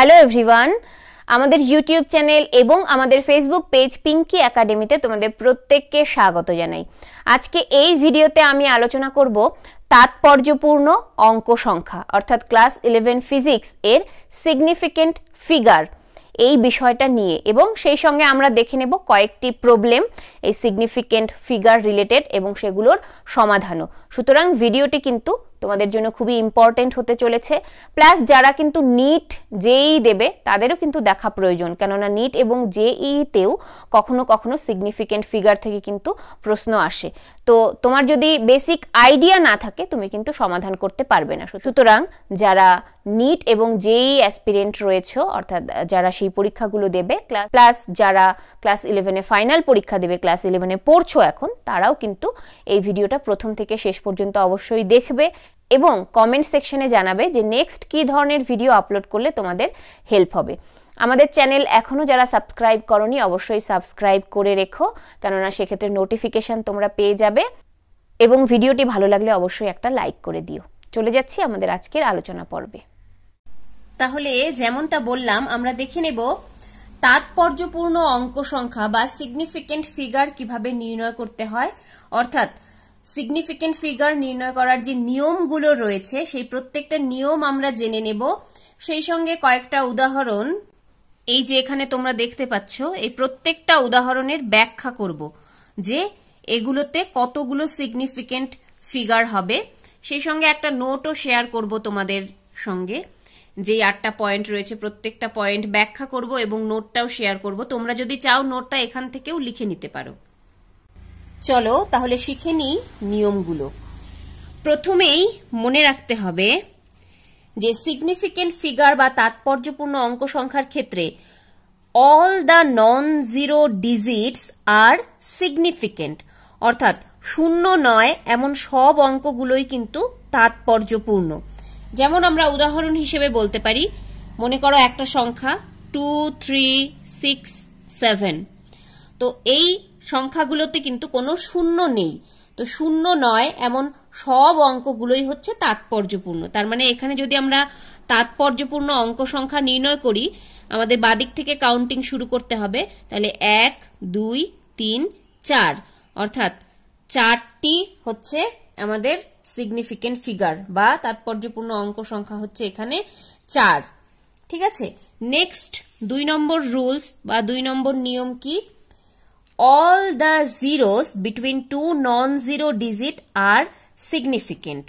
Hello everyone আমাদের YouTube channel এবং আমাদের ফেসবুক পেজ পিঙ্কি একাডেমিতে তোমাদের প্রত্যেককে স্বাগত জানাই আজকে এই ভিডিওতে আমি আলোচনা করব তাৎপর্যপূর্ণ অঙ্ক সংখ্যা অর্থাৎ ক্লাস ইলেভেন ফিজিক্স এর সিগনিফিকেন্ট ফিগার এই বিষয়টা নিয়ে এবং সেই সঙ্গে আমরা দেখে নেব কয়েকটি প্রবলেম এই সিগনিফিকেন্ট ফিগার রিলেটেড এবং সেগুলোর সমাধানও সুতরাং ভিডিওটি কিন্তু তোমাদের জন্য খুবই ইম্পর্টেন্ট হতে চলেছে প্লাস যারা কিন্তু নিট জেই দেবে তাদেরও কিন্তু দেখা প্রয়োজন কেননা নিট এবং জেইতেও কখনো কখনো সিগনিফিকেন্ট ফিগার থেকে কিন্তু প্রশ্ন আসে তো তোমার যদি বেসিক আইডিয়া না থাকে তুমি কিন্তু সমাধান করতে পারবে না সুতরাং যারা নিট এবং জেই অ্যাসপিরেন্ট রয়েছে অর্থাৎ যারা সেই পরীক্ষাগুলো দেবে ক্লাস প্লাস যারা ক্লাস ইলেভেনে ফাইনাল পরীক্ষা দেবে ক্লাস ইলেভেনে পড়ছো এখন তারাও কিন্তু এই ভিডিওটা প্রথম থেকে শেষ পর্যন্ত অবশ্যই দেখবে এবং কমেন্ট সেকশনে জানাবে যে নেক্সট কী ধরনের ভিডিও আপলোড করলে তোমাদের হেল্প হবে আমাদের চ্যানেল এখনও যারা সাবস্ক্রাইব করনি অবশ্যই সাবস্ক্রাইব করে রেখো কেননা সেক্ষেত্রে নোটিফিকেশান তোমরা পেয়ে যাবে এবং ভিডিওটি ভালো লাগলে অবশ্যই একটা লাইক করে দিও চলে যাচ্ছি আমাদের আজকের আলোচনা পর্বে তাহলে যেমনটা বললাম আমরা দেখে নেব তাৎপর্যপূর্ণ অঙ্ক সংখ্যা বা সিগনিফিকেন্ট ফিগার কিভাবে নির্ণয় করতে হয় অর্থাৎ সিগনিফিকেন্ট ফিগার নির্ণয় করার যে নিয়মগুলো রয়েছে সেই প্রত্যেকটা নিয়ম আমরা জেনে নেব সেই সঙ্গে কয়েকটা উদাহরণ এই যে এখানে তোমরা দেখতে পাচ্ছ এই প্রত্যেকটা উদাহরণের ব্যাখ্যা করব যে এগুলোতে কতগুলো সিগনিফিকেন্ট ফিগার হবে সেই সঙ্গে একটা নোটও শেয়ার করব তোমাদের সঙ্গে যে আটটা পয়েন্ট রয়েছে প্রত্যেকটা পয়েন্ট ব্যাখ্যা করব এবং নোটটাও শেয়ার করব তোমরা যদি চাও নোটটা এখান থেকেও লিখে নিতে পারো চলো তাহলে শিখে নিই নিয়মগুলো প্রথমেই মনে রাখতে হবে যে সিগনিফিকেন্ট ফিগার বা তাৎপর্যপূর্ণ অঙ্ক সংখ্যার ক্ষেত্রে all the non zero digits আর সিগনিফিকেন্ট অর্থাৎ শূন্য নয় এমন সব অঙ্কগুলোই কিন্তু তাৎপর্যপূর্ণ যেমন আমরা উদাহরণ হিসেবে বলতে পারি মনে করো একটা সংখ্যা টু থ্রি সিক্স সেভেন তো এই সংখ্যাগুলোতে কিন্তু কোনো শূন্য নেই তো শূন্য নয় এমন সব অঙ্কগুলোই হচ্ছে তাৎপর্যপূর্ণ তার মানে এখানে যদি আমরা তাৎপর্যপূর্ণ অঙ্ক সংখ্যা নির্ণয় করি আমাদের বাদিক থেকে কাউন্টিং শুরু করতে হবে তাহলে এক দুই তিন চার অর্থাৎ চারটি হচ্ছে আমাদের সিগনিফিকেন্ট ফিগার বা তাৎপর্যপূর্ণ অঙ্ক সংখ্যা হচ্ছে এখানে চার ঠিক আছে নেক্সট দুই নম্বর রুলস বা দুই নম্বর নিয়ম কি all the zeros between two non-zero digit are significant.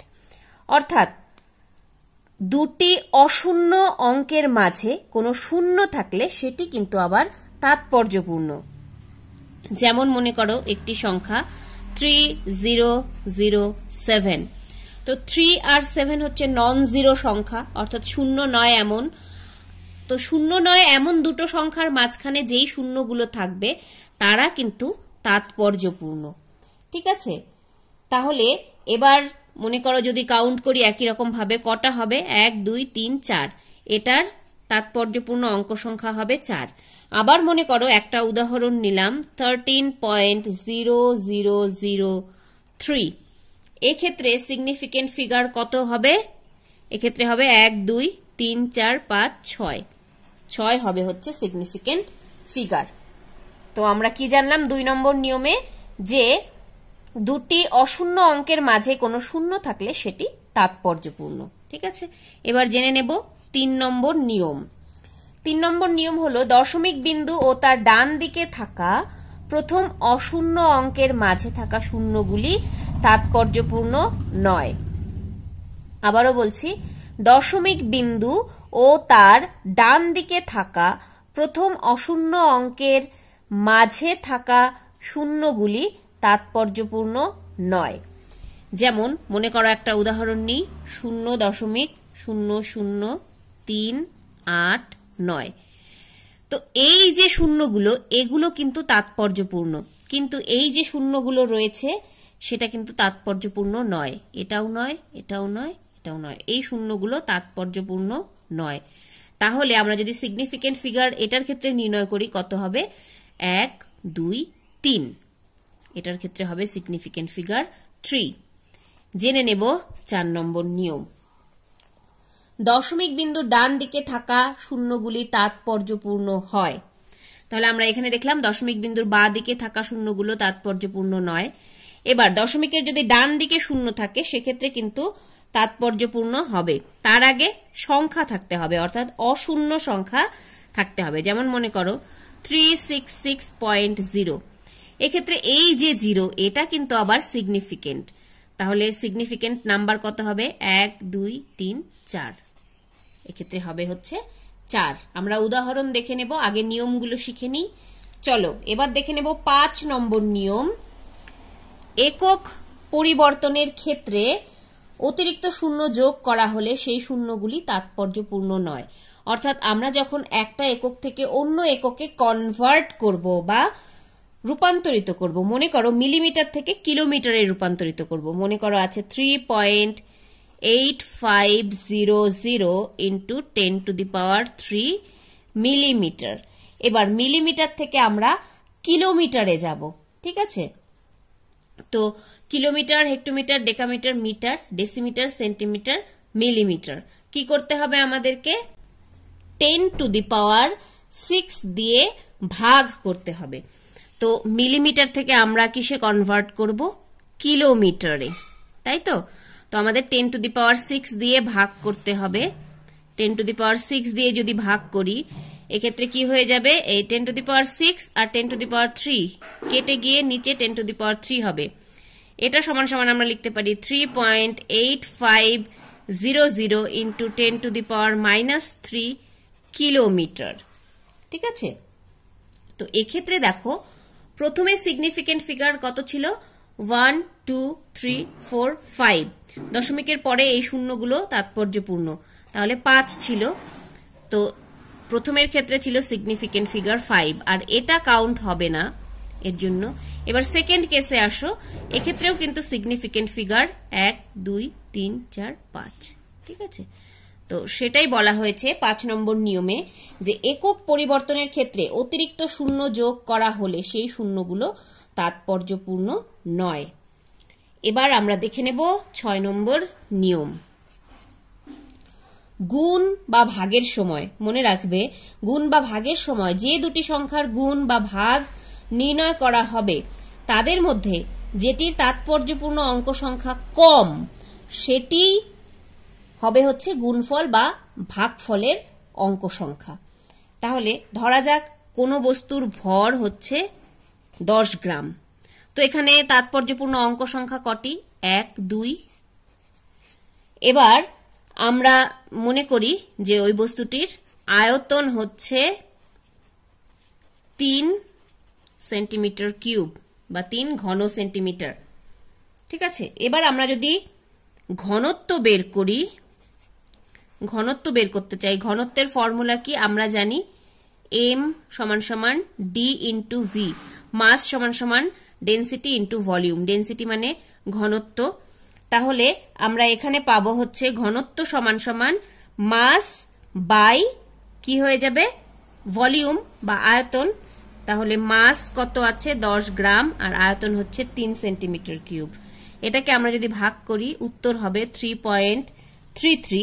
অর্থাৎ দুটি অশূন্য অঙ্কের মাঝে কোনো শূন্য থাকলে সেটি কিন্তু আবার তাৎপর্যপূর্ণ যেমন মনে করো একটি সংখ্যা থ্রি জিরো জিরো সেভেন তো থ্রি আর সেভেন হচ্ছে নন জিরো সংখ্যা অর্থাৎ শূন্য নয় এমন তো শূন্য নয় এমন দুটো সংখ্যার মাঝখানে যেই শূন্যগুলো থাকবে তারা কিন্তু তাৎপর্যপূর্ণ ঠিক আছে তাহলে এবার মনে করো যদি কাউন্ট করি একই রকমভাবে কটা হবে এক দুই তিন চার এটার তাৎপর্যপূর্ণ অঙ্ক সংখ্যা হবে চার আবার মনে করো একটা উদাহরণ নিলাম thirteen point zero zero zero three এক্ষেত্রে সিগনিফিকেন্ট ফিগার কত হবে এক্ষেত্রে হবে এক দুই তিন চার পাঁচ ছয় ছয় হবে হচ্ছে সিগনিফিকেন্ট ফিগার তো আমরা কি জানলাম দুই নম্বর নিয়মে যে দুটি অশূন্য অঙ্কের মাঝে কোনো শূন্য থাকলে সেটি তাৎপর্যপূর্ণ ঠিক আছে এবার জেনে নেব তিন নম্বর নিয়ম তিন নম্বর নিয়ম হলো দশমিক বিন্দু ও তার ডান দিকে থাকা প্রথম অশূন্য অঙ্কের মাঝে থাকা শূন্যগুলি তাৎপর্যপূর্ণ নয় আবারও বলছি দশমিক বিন্দু ও তার ডান দিকে থাকা প্রথম অশূন্য অঙ্কের মাঝে থাকা শূন্যগুলি তাৎপর্যপূর্ণ নয় যেমন মনে করো একটা উদাহরণ নিই শূন্য দশমিক শূন্য শূন্য তিন আট নয় তো এই যে শূন্যগুলো এগুলো কিন্তু তাৎপর্যপূর্ণ কিন্তু এই যে শূন্যগুলো রয়েছে সেটা কিন্তু তাৎপর্যপূর্ণ নয় এটাও নয় এটাও নয় এটাও নয় এই শূন্যগুলো তাৎপর্যপূর্ণ নয় তাহলে আমরা যদি সিগনিফিকেন্ট ফিগার এটার ক্ষেত্রে নির্ণয় করি কত হবে এক দুই তিন এটার ক্ষেত্রে হবে সিগনিফিকেন্ট ফিগার থ্রি জেনে নেব চার নম্বর নিয়ম দশমিক বিন্দু ডান দিকে থাকা শূন্যগুলি তাৎপর্যপূর্ণ হয় তাহলে আমরা এখানে দেখলাম দশমিক বিন্দুর বা দিকে থাকা শূন্যগুলো তাৎপর্যপূর্ণ নয় এবার দশমিকের যদি ডান দিকে শূন্য থাকে সেক্ষেত্রে কিন্তু তাৎপর্যপূর্ণ হবে তার আগে সংখ্যা থাকতে হবে অর্থাৎ অশূন্য সংখ্যা থাকতে হবে যেমন মনে করো three six six point zero এক্ষেত্রে এই যে জিরো এটা কিন্তু আবার সিগনিফিকেন্ট তাহলে সিগনিফিকেন্ট নাম্বার কত হবে এক দুই তিন চার এক্ষেত্রে হবে হচ্ছে চার আমরা উদাহরণ দেখে নেব আগে নিয়মগুলো শিখে নিই চলো এবার দেখে নেব পাঁচ নম্বর নিয়ম একক পরিবর্তনের ক্ষেত্রে অতিরিক্ত শূন্য যোগ করা হলে সেই শূন্যগুলি তাৎপর্যপূর্ণ নয় অর্থাৎ আমরা যখন একটা একক থেকে অন্য এককে কনভার্ট করব বা রূপান্তরিত করব মনে করো মিলিমিটার থেকে কিলোমিটারে রূপান্তরিত করব মনে করো আছে three point eight five zero zero into ten to the power three millimetre এবার মিলিমিটার থেকে আমরা কিলোমিটারে যাব ঠিক আছে তো kilometre hectometre decametre metre decimetre centimetre millimetre কি করতে হবে আমাদেরকে ten to the power six দিয়ে ভাগ করতে হবে তো মিলিমিটার থেকে আমরা কিসে কনভার্ট করব কিলোমিটারে তাই তো তো আমাদের ten to the power six দিয়ে ভাগ করতে হবে ten to the power six দিয়ে যদি ভাগ করি এক্ষেত্রে কি হয়ে যাবে এই ten to the power six আর ten to the power three কেটে গিয়ে নিচে ten to the power three হবে এটা সমান সমান আমরা লিখতে পারি three point eight five zero zero into ten to the power minus three kilometre ঠিক আছে তো এক্ষেত্রে দেখো প্রথমে সিগনিফিকেন্ট ফিগার কত ছিল one two three four five দশমিকের পরে এই শূন্যগুলো তাৎপর্যপূর্ণ তাহলে পাঁচ ছিল তো প্রথমের ক্ষেত্রে ছিল সিগনিফিকেন্ট ফিগার ফাইভ আর এটা কাউন্ট হবে না এর জন্য এবার সেকেন্ড কেসে আসো এক্ষেত্রেও কিন্তু সিগনিফিকেন্ট ফিগার এক দুই তিন চার পাঁচ ঠিক আছে তো সেটাই বলা হয়েছে পাঁচ নম্বর নিয়মে যে একক পরিবর্তনের ক্ষেত্রে অতিরিক্ত শূন্য যোগ করা হলে সেই শূন্যগুলো তাৎপর্যপূর্ণ নয় এবার আমরা দেখে নেব ছয় নম্বর নিয়ম গুণ বা ভাগের সময় মনে রাখবে গুণ বা ভাগের সময় যে দুটি সংখ্যার গুণ বা ভাগ নির্ণয় করা হবে তাদের মধ্যে যেটির তাৎপর্যপূর্ণ অঙ্ক সংখ্যা কম সেটি হবে হচ্ছে গুণফল বা ভাগফলের অঙ্ক সংখ্যা তাহলে ধরা যাক কোনো বস্তুর ভর হচ্ছে দশ গ্রাম তো এখানে তাৎপর্যপূর্ণ অঙ্ক সংখ্যা কটি এক দুই এবার আমরা মনে করি যে ওই বস্তুটির আয়তন হচ্ছে তিন সেন্টিমিটার কিউব বা তিন ঘন সেন্টিমিটার ঠিক আছে এবার আমরা যদি ঘনত্ব বের করি ঘনত্ব বের করতে চাই ঘনত্বের ফর্মুলা কি আমরা জানি এম সমান সমান ডি ইন্টু ভি মাস সমান সমান ডেন্সিটি ইন্টু ভলিউম ডেন্সিটি মানে ঘনত্ব তাহলে আমরা এখানে পাবো হচ্ছে ঘনত্ব সমান সমান মাস বাই কি হয়ে যাবে ভলিউম বা আয়তন তাহলে মাস কত আছে দশ গ্রাম আর আয়তন হচ্ছে তিন সেন্টিমিটার কিউব এটাকে আমরা যদি ভাগ করি উত্তর হবে থ্রি পয়েন্ট থ্রি থ্রি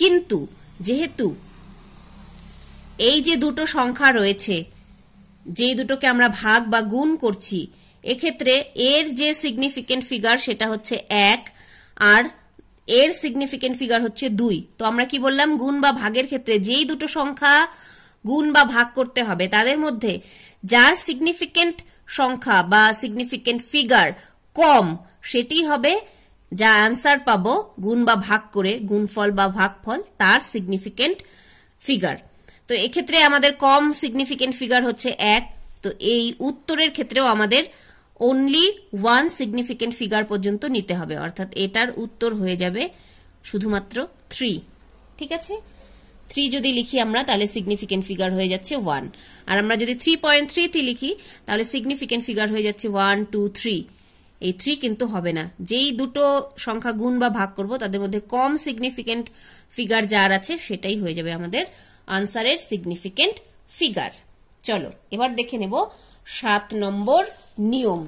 কিন্তু যেহেতু এই যে দুটো সংখ্যা রয়েছে যে দুটোকে আমরা ভাগ বা গুণ করছি এক্ষেত্রে এর যে সিগনিফিকেন্ট ফিগার সেটা হচ্ছে এক আর এর সিগনিফিকেন্ট ফিগার হচ্ছে দুই তো আমরা কি বললাম গুণ বা ভাগের ক্ষেত্রে যেই দুটো সংখ্যা গুণ বা ভাগ করতে হবে তাদের মধ্যে যার সিগনিফিকেন্ট সংখ্যা বা সিগনিফিকেন্ট ফিগার কম সেটি হবে যা অ্যান্সার পাবো গুণ বা ভাগ করে গুণফল বা ভাগফল তার সিগনিফিকেন্ট ফিগার তো এক্ষেত্রে আমাদের কম সিগনিফিকেন্ট ফিগার হচ্ছে এক তো এই উত্তরের ক্ষেত্রেও আমাদের অনলি ওয়ান সিগনিফিকেন্ট ফিগার পর্যন্ত নিতে হবে অর্থাৎ এটার উত্তর হয়ে যাবে শুধুমাত্র থ্রি ঠিক আছে থ্রি যদি লিখি আমরা তাহলে সিগনিফিকেন্ট ফিগার হয়ে যাচ্ছে ওয়ান আর আমরা যদি থ্রি পয়েন্ট থ্রিতে লিখি তাহলে সিগনিফিকেন্ট ফিগার হয়ে যাচ্ছে ওয়ান টু থ্রি এই থ্রি কিন্তু হবে না যেই দুটো সংখ্যা গুণ বা ভাগ করব তাদের মধ্যে কম সিগনিফিকেন্ট ফিগার যার আছে সেটাই হয়ে যাবে আমাদের আনসারের সিগনিফিকেন্ট ফিগার চলো এবার দেখে নেব সাত নম্বর নিয়ম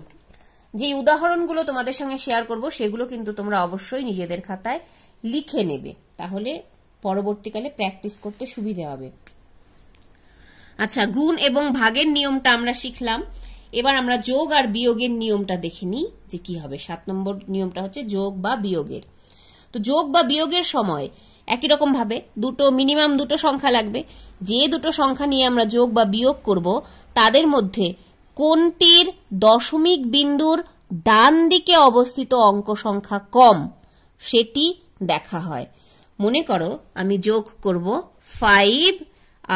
যে উদাহরণগুলো তোমাদের সঙ্গে শেয়ার করব সেগুলো কিন্তু তোমরা অবশ্যই নিজেদের খাতায় লিখে নেবে তাহলে পরবর্তীকালে প্র্যাকটিস করতে সুবিধে হবে আচ্ছা গুণ এবং ভাগের নিয়মটা আমরা শিখলাম এবার আমরা যোগ আর বিয়োগের নিয়মটা দেখে নিই যে কি হবে সাত নম্বর নিয়মটা হচ্ছে যোগ বা বিয়োগের তো যোগ বা বিয়োগের সময় একই রকম ভাবে দুটো মিনিমাম দুটো সংখ্যা লাগবে যে দুটো সংখ্যা নিয়ে আমরা যোগ বা বিয়োগ করব তাদের মধ্যে কোনটির দশমিক বিন্দুর ডান দিকে অবস্থিত অঙ্ক সংখ্যা কম সেটি দেখা হয় মনে করো আমি যোগ করব ফাইভ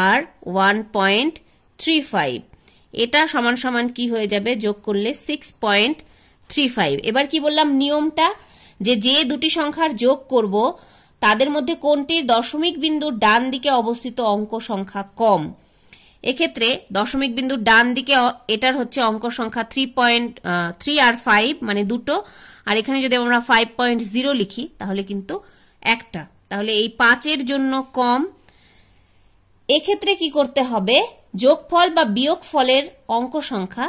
আর ওয়ান পয়েন্ট থ্রি ফাইভ এটা সমান সমান কি হয়ে যাবে যোগ করলে সিক্স পয়েন্ট থ্রি ফাইভ এবার কি বললাম নিয়মটা যে যে দুটি সংখ্যার যোগ করব তাদের মধ্যে কোনটির দশমিক বিন্দুর ডান দিকে অবস্থিত অঙ্ক সংখ্যা কম এক্ষেত্রে দশমিক বিন্দুর ডান দিকে এটার হচ্ছে অঙ্ক সংখ্যা থ্রি পয়েন্ট থ্রি আর ফাইভ মানে দুটো আর এখানে যদি আমরা ফাইভ পয়েন্ট জিরো লিখি তাহলে কিন্তু একটা তাহলে এই পাঁচের জন্য কম এক্ষেত্রে কি করতে হবে যোগফল বা বিয়োগ ফলের অঙ্ক সংখ্যা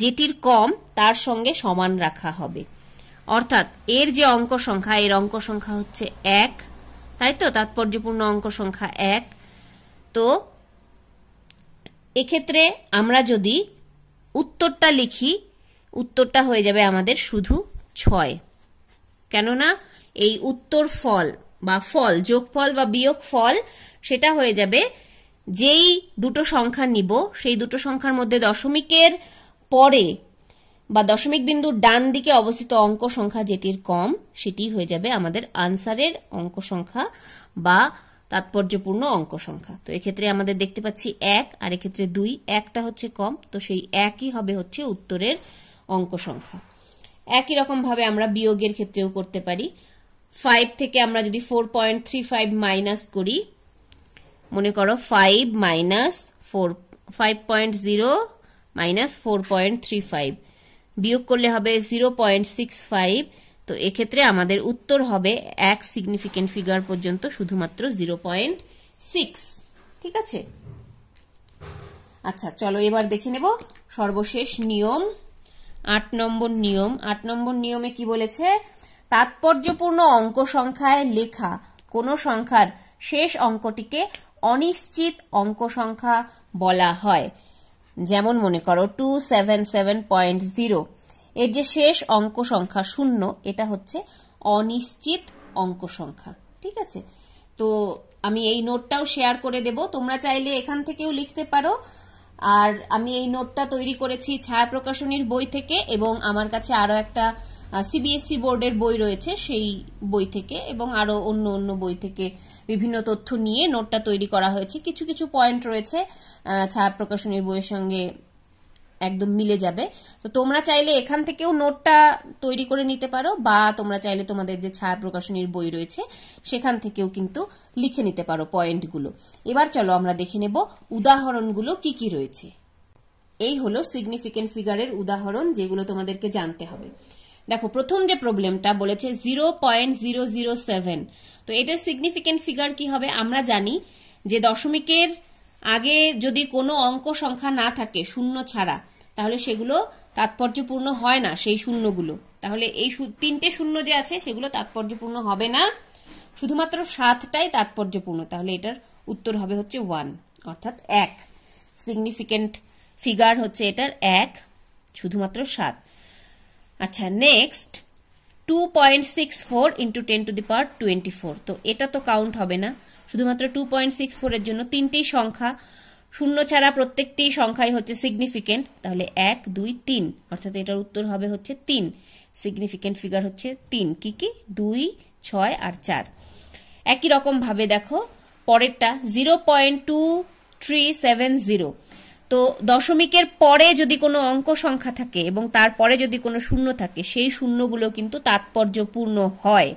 যেটির কম তার সঙ্গে সমান রাখা হবে অর্থাৎ এর যে অঙ্ক সংখ্যা এর অঙ্ক সংখ্যা হচ্ছে এক তাই তো তাৎপর্যপূর্ণ অঙ্ক সংখ্যা এক তো এক্ষেত্রে আমরা যদি উত্তরটা লিখি উত্তরটা হয়ে যাবে আমাদের শুধু ছয় কেননা এই উত্তর ফল বা ফল যোগফল বা বিয়োগ ফল সেটা হয়ে যাবে যেই দুটো সংখ্যা নিব সেই দুটো সংখ্যার মধ্যে দশমিকের পরে বা দশমিক বিন্দুর ডান দিকে অবস্থিত অঙ্ক সংখ্যা যেটির কম সেটি হয়ে যাবে আমাদের আনসারের অঙ্ক সংখ্যা বা তাৎপর্যপূর্ণ অঙ্ক সংখ্যা তো এক্ষেত্রে আমাদের দেখতে পাচ্ছি এক আর এক্ষেত্রে দুই একটা হচ্ছে কম তো সেই একই হবে হচ্ছে উত্তরের অঙ্ক সংখ্যা একই রকমভাবে আমরা বিয়োগের ক্ষেত্রেও করতে পারি ফাইভ থেকে আমরা যদি four point three five minus করি মনে করো five minus four five point zero minus four point three five বিয়োগ করলে হবে জিরো পয়েন্ট সিক্স ফাইভ তো এক্ষেত্রে আমাদের উত্তর হবে এক সিগনিফিকেন্ট ফিগার পর্যন্ত শুধুমাত্র জিরো পয়েন্ট সিক্স ঠিক আছে আচ্ছা চলো এবার দেখে নেব সর্বশেষ নিয়ম আট নম্বর নিয়ম আট নম্বর নিয়মে কি বলেছে তাৎপর্যপূর্ণ অঙ্ক সংখ্যায় লেখা কোনো সংখ্যার শেষ অঙ্কটিকে অনিশ্চিত অঙ্ক সংখ্যা বলা হয় যেমন মনে করো two seven seven point zero এর যে শেষ অঙ্ক সংখ্যা শূন্য এটা হচ্ছে অনিশ্চিত অঙ্ক সংখ্যা ঠিক আছে তো আমি এই নোটটাও শেয়ার করে দেব তোমরা চাইলে এখান থেকেও লিখতে পারো আর আমি এই নোটটা তৈরি করেছি ছায়া প্রকাশনীর বই থেকে এবং আমার কাছে আরও একটা সিবিএসই e বোর্ডের বই রয়েছে সেই বই থেকে এবং আরও অন্য অন্য বই থেকে বিভিন্ন তথ্য নিয়ে নোটটা তৈরি করা হয়েছে কিছু কিছু পয়েন্ট রয়েছে ছায়া প্রকাশনীর বইয়ের সঙ্গে একদম মিলে যাবে তো তোমরা চাইলে এখান থেকেও নোটটা তৈরি করে নিতে পারো বা তোমরা চাইলে তোমাদের যে ছায়া প্রকাশনীর বই রয়েছে সেখান থেকেও কিন্তু লিখে নিতে পারো পয়েন্টগুলো এবার চলো আমরা দেখে নেব উদাহরণগুলো কি কি রয়েছে এই হলো সিগনিফিকেন্ট ফিগারের উদাহরণ যেগুলো তোমাদেরকে জানতে হবে দেখো প্রথম যে প্রবলেমটা বলেছে zero point zero zero seven তো এটার সিগনিফিকেন্ট ফিগার কি হবে আমরা জানি যে দশমিকের আগে যদি কোনো অঙ্ক সংখ্যা না থাকে শূন্য ছাড়া তাহলে সেগুলো তাৎপর্যপূর্ণ হয় না সেই শূন্যগুলো তাহলে এই তিনটে শূন্য যে আছে সেগুলো তাৎপর্যপূর্ণ হবে না শুধুমাত্র সাতটাই তাৎপর্যপূর্ণ তাহলে এটার উত্তর হবে হচ্ছে ওয়ান অর্থাৎ এক সিগনিফিকেন্ট ফিগার হচ্ছে এটার এক শুধুমাত্র সাত আচ্ছা next two point six four into ten to the power twenty four তো এটা তো কাউন্ট হবে না শুধুমাত্র টু পয়েন্ট সিক্স ফোরের জন্য তিনটি সংখ্যা শূন্য ছাড়া প্রত্যেকটি সংখ্যাই হচ্ছে সিগনিফিকেন্ট তাহলে এক দুই তিন অর্থাৎ এটার উত্তর হবে হচ্ছে তিন সিগনিফিকেন্ট ফিগার হচ্ছে তিন কি কি দুই ছয় আর চার একই রকমভাবে দেখো পরেরটা zero point two three seven zero তো দশমিকের পরে যদি কোনো অঙ্ক সংখ্যা থাকে এবং তারপরে যদি কোনো শূন্য থাকে সেই শূন্যগুলো কিন্তু তাৎপর্যপূর্ণ হয়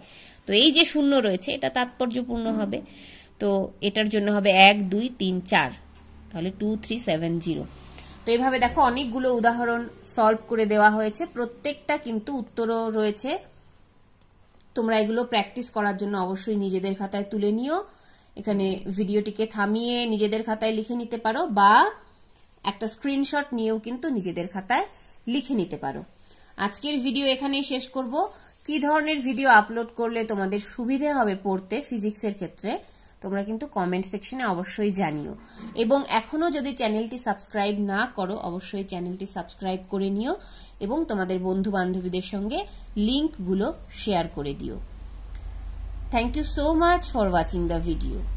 তো এই যে শূন্য রয়েছে এটা তাৎপর্যপূর্ণ হবে তো এটার জন্য হবে এক দুই তিন চার তাহলে টু থ্রি সেভেন জিরো তো এইভাবে দেখো অনেকগুলো উদাহরণ সলভ করে দেওয়া হয়েছে প্রত্যেকটা কিন্তু উত্তরও রয়েছে তোমরা এগুলো প্র্যাকটিস করার জন্য অবশ্যই নিজেদের খাতায় তুলে নিও এখানে ভিডিওটিকে থামিয়ে নিজেদের খাতায় লিখে নিতে পারো বা একটা স্ক্রিনশট নিয়েও কিন্তু নিজেদের খাতায় লিখে নিতে পারো আজকের ভিডিও এখানেই শেষ করব কি ধরনের ভিডিও আপলোড করলে তোমাদের সুবিধে হবে পড়তে ফিজিক্সের ক্ষেত্রে তোমরা কিন্তু কমেন্ট সেকশনে অবশ্যই জানিও এবং এখনও যদি চ্যানেলটি সাবস্ক্রাইব না করো অবশ্যই চ্যানেলটি সাবস্ক্রাইব করে নিও এবং তোমাদের বন্ধু বান্ধবীদের সঙ্গে লিঙ্কগুলো শেয়ার করে দিও thank you so much for watching the video